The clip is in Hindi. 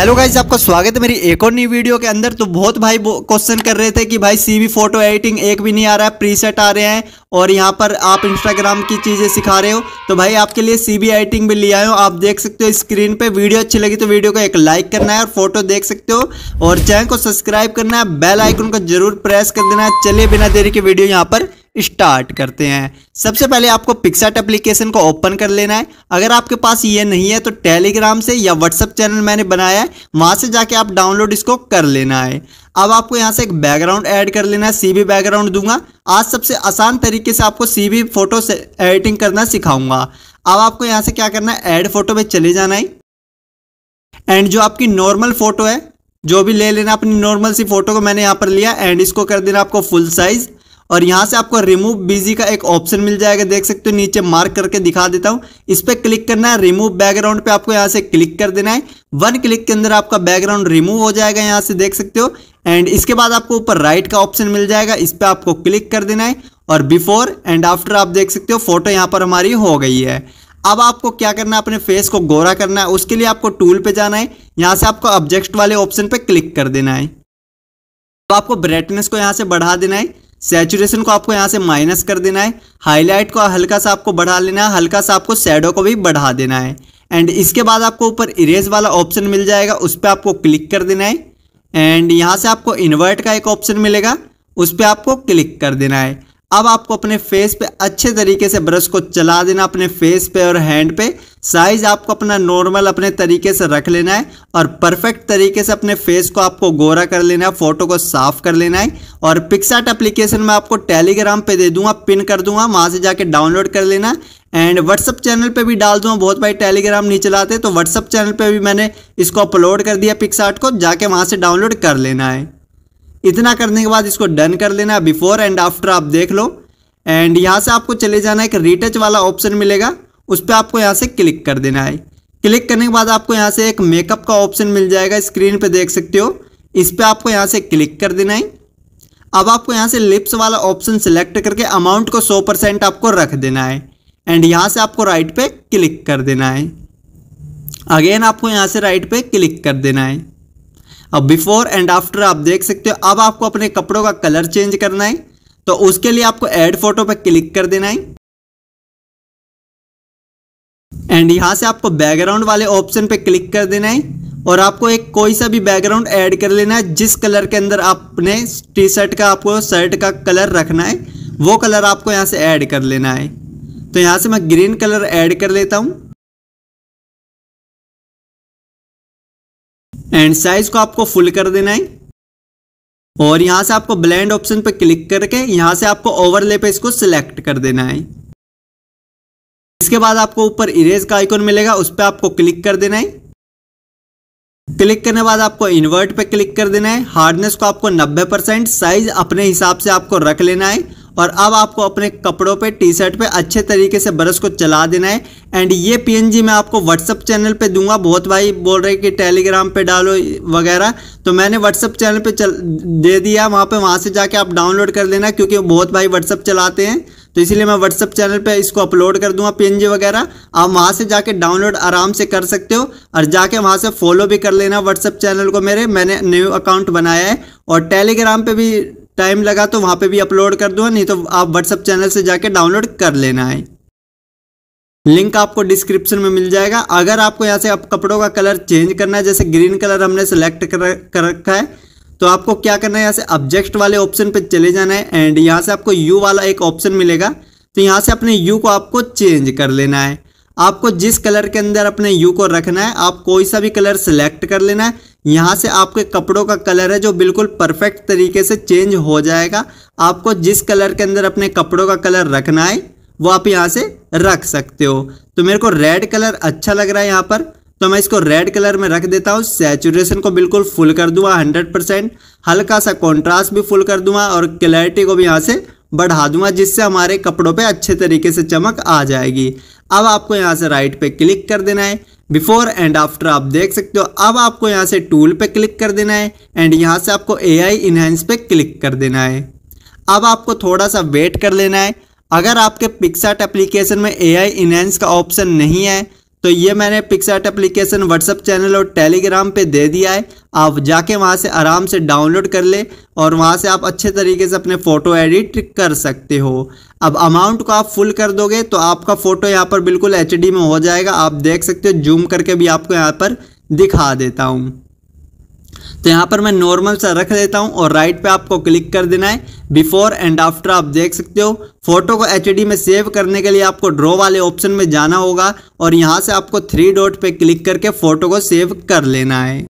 हेलो गाइज आपका स्वागत है मेरी एक और नई वीडियो के अंदर तो बहुत भाई क्वेश्चन कर रहे थे कि भाई सीवी फोटो एडिटिंग एक भी नहीं आ रहा है प्रीसेट आ रहे हैं और यहाँ पर आप इंस्टाग्राम की चीज़ें सिखा रहे हो तो भाई आपके लिए सीवी एडिटिंग भी ले आए हो आप देख सकते हो स्क्रीन पे वीडियो अच्छी लगी तो वीडियो को एक लाइक करना है और फोटो देख सकते हो और चैनल को सब्सक्राइब करना है बेल आइकन को जरूर प्रेस कर देना है चलिए बिना देरी के वीडियो यहाँ पर स्टार्ट करते हैं सबसे पहले आपको पिक्सट एप्लीकेशन को ओपन कर लेना है अगर आपके पास ये नहीं है तो टेलीग्राम से या व्हाट्सअप चैनल मैंने बनाया है वहाँ से जाके आप डाउनलोड इसको कर लेना है अब आपको यहाँ से एक बैकग्राउंड ऐड कर लेना है सी बैकग्राउंड दूंगा आज सबसे आसान तरीके से आपको सीबी फोटो से एडिटिंग करना सिखाऊंगा अब आपको यहाँ से क्या करना है एड फोटो में चले जाना है एंड जो आपकी नॉर्मल फोटो है जो भी ले लेना अपनी नॉर्मल सी फोटो को मैंने यहाँ पर लिया एंड इसको कर देना आपको फुल साइज़ और यहाँ से आपको रिमूव बिजी का एक ऑप्शन मिल जाएगा देख सकते हो नीचे मार्क करके दिखा देता हूँ इस पर क्लिक करना है रिमूव बैकग्राउंड पे आपको यहाँ से क्लिक कर देना है वन क्लिक के अंदर आपका बैकग्राउंड रिमूव हो जाएगा यहाँ से देख सकते हो एंड इसके बाद आपको ऊपर राइट का ऑप्शन मिल जाएगा इस पर आपको क्लिक कर देना है और बिफोर एंड आफ्टर आप देख सकते हो फोटो यहाँ पर हमारी हो गई है अब आपको क्या करना है अपने फेस को गोरा करना है उसके लिए आपको टूल पे जाना है यहाँ से आपको ऑब्जेक्ट वाले ऑप्शन पे क्लिक कर देना है तो आपको ब्राइटनेस को यहाँ से बढ़ा देना है सेचुरेशन को आपको यहाँ से माइनस कर देना है हाईलाइट को हल्का सा आपको बढ़ा लेना है हल्का सा आपको सैडो को भी बढ़ा देना है एंड इसके बाद आपको ऊपर इरेज वाला ऑप्शन मिल जाएगा उस पर आपको क्लिक कर देना है एंड यहाँ से आपको इन्वर्ट का एक ऑप्शन मिलेगा उस पर आपको क्लिक कर देना है अब आपको अपने फेस पे अच्छे तरीके से ब्रश को चला देना अपने फेस पे और हैंड पे साइज आपको अपना नॉर्मल अपने तरीके से रख लेना है और परफेक्ट तरीके से अपने फेस को आपको गोरा कर लेना है फोटो को साफ कर लेना है और पिक्साट एप्लीकेशन में आपको टेलीग्राम पे दे दूंगा पिन कर दूंगा वहां से जाके डाउनलोड कर लेना एंड व्हाट्सअप चैनल पे भी डाल दूंगा बहुत भाई टेलीग्राम नहीं चलाते तो व्हाट्सअप चैनल पे भी मैंने इसको अपलोड कर दिया पिक्साट को जाके वहाँ से डाउनलोड कर लेना है इतना करने के बाद इसको डन कर लेना बिफोर एंड आफ्टर आप देख लो एंड यहाँ से आपको चले जाना है एक रिटच वाला ऑप्शन मिलेगा उस पर आपको यहाँ से क्लिक कर देना है क्लिक करने के बाद आपको यहाँ से एक मेकअप का ऑप्शन मिल जाएगा स्क्रीन पे देख सकते हो इस पर आपको यहाँ से क्लिक कर देना है अब आपको यहाँ से लिप्स वाला ऑप्शन सेलेक्ट करके अमाउंट को 100 परसेंट आपको रख देना है एंड यहाँ से आपको राइट पे क्लिक कर देना है अगेन आपको यहाँ से राइट पे क्लिक कर देना है अब बिफोर एंड आफ्टर आप देख सकते हो अब आपको अपने कपड़ों का कलर चेंज करना है तो उसके लिए आपको एड फोटो पर क्लिक कर देना है एंड यहाँ से आपको बैकग्राउंड वाले ऑप्शन पे क्लिक कर देना है और आपको एक कोई सा भी बैकग्राउंड ऐड कर लेना है जिस कलर के अंदर आपने टी शर्ट का आपको शर्ट का कलर रखना है वो कलर आपको यहाँ से ऐड कर लेना है तो यहाँ से मैं ग्रीन कलर ऐड कर लेता हूँ एंड साइज को आपको फुल कर देना है और यहां से आपको ब्लेंड ऑप्शन पर क्लिक करके यहां से आपको ओवरले पे इसको सिलेक्ट कर देना है इसके बाद आपको ऊपर इरेज का आइकॉन मिलेगा उस पर आपको क्लिक कर देना है क्लिक करने बाद आपको इन्वर्ट पे क्लिक कर देना है हार्डनेस को आपको 90 परसेंट साइज अपने हिसाब से आपको रख लेना है और अब आपको अपने कपड़ों पे टी शर्ट पे अच्छे तरीके से ब्रश को चला देना है एंड ये पीएनजी मैं आपको व्हाट्सअप चैनल पे दूंगा बहुत भाई बोल रहे कि टेलीग्राम पे डालो वगैरह तो मैंने व्हाट्सअप चैनल पे चल दे दिया वहाँ पे वहाँ से जाके आप डाउनलोड कर लेना क्योंकि बहुत भाई व्हाट्सअप चलाते हैं तो इसीलिए मैं व्हाट्सअप चैनल पर इसको अपलोड कर दूंगा पी वगैरह आप वहाँ से जाके डाउनलोड आराम से कर सकते हो और जाके वहाँ से फॉलो भी कर लेना व्हाट्सअप चैनल को मेरे मैंने न्यू अकाउंट बनाया है और टेलीग्राम पे भी टाइम लगा तो वहाँ पे भी अपलोड कर दूँगा नहीं तो आप व्हाट्सअप चैनल से जाके डाउनलोड कर लेना है लिंक आपको डिस्क्रिप्शन में मिल जाएगा अगर आपको यहाँ से आप कपड़ों का कलर चेंज करना है जैसे ग्रीन कलर हमने सेलेक्ट कर, कर रखा है तो आपको क्या करना है यहाँ से ऑब्जेक्ट वाले ऑप्शन पे चले जाना है एंड यहाँ से आपको यू वाला एक ऑप्शन मिलेगा तो यहाँ से अपने यू को आपको चेंज कर लेना है आपको जिस कलर के अंदर अपने यू को रखना है आप कोई सा भी कलर सेलेक्ट कर लेना है यहाँ से आपके कपड़ों का कलर है जो बिल्कुल परफेक्ट तरीके से चेंज हो जाएगा आपको जिस कलर के अंदर अपने कपड़ों का कलर रखना है वो आप यहाँ से रख सकते हो तो मेरे को रेड कलर अच्छा लग रहा है यहाँ पर तो मैं इसको रेड कलर में रख देता हूँ सेचुरेशन को बिल्कुल फुल कर दूंगा हंड्रेड परसेंट हल्का सा कॉन्ट्रास्ट भी फुल कर दूंगा और क्लैरिटी को भी यहाँ से बढ़ा दूंगा जिससे हमारे कपड़ों पे अच्छे तरीके से चमक आ जाएगी अब आपको यहाँ से राइट पे क्लिक कर देना है बिफोर एंड आफ्टर आप देख सकते हो अब आपको यहाँ से टूल पे क्लिक कर देना है एंड यहाँ से आपको ए आई इनहेंस पे क्लिक कर देना है अब आपको थोड़ा सा वेट कर लेना है अगर आपके पिक्साट एप्लीकेशन में ए आई इनहेंस का ऑप्शन नहीं है तो ये मैंने पिक्सार्ट एप्लीकेशन व्हाट्सअप चैनल और टेलीग्राम पे दे दिया है आप जाके वहाँ से आराम से डाउनलोड कर ले और वहाँ से आप अच्छे तरीके से अपने फ़ोटो एडिट कर सकते हो अब अमाउंट को आप फुल कर दोगे तो आपका फ़ोटो यहाँ पर बिल्कुल एच में हो जाएगा आप देख सकते हो जूम करके भी आपको यहाँ पर दिखा देता हूँ तो यहाँ पर मैं नॉर्मल सा रख देता हूँ और राइट पे आपको क्लिक कर देना है बिफोर एंड आफ्टर आप देख सकते हो फोटो को एच में सेव करने के लिए आपको ड्रॉ वाले ऑप्शन में जाना होगा और यहाँ से आपको थ्री डॉट पे क्लिक करके फोटो को सेव कर लेना है